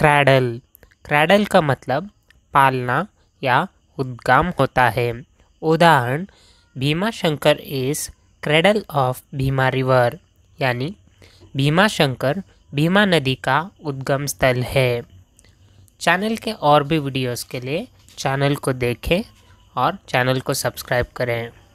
cradle cradle का मतलब पालना या उद्गाम होता है उदाहरण Bhimashankar is cradle of Bhima river यानी भीमा शंकर भीमा नदी का उद्गम स्थल है चैनल के और भी वीडियोस के लिए चैनल को देखें और चैनल को सब्सक्राइब करें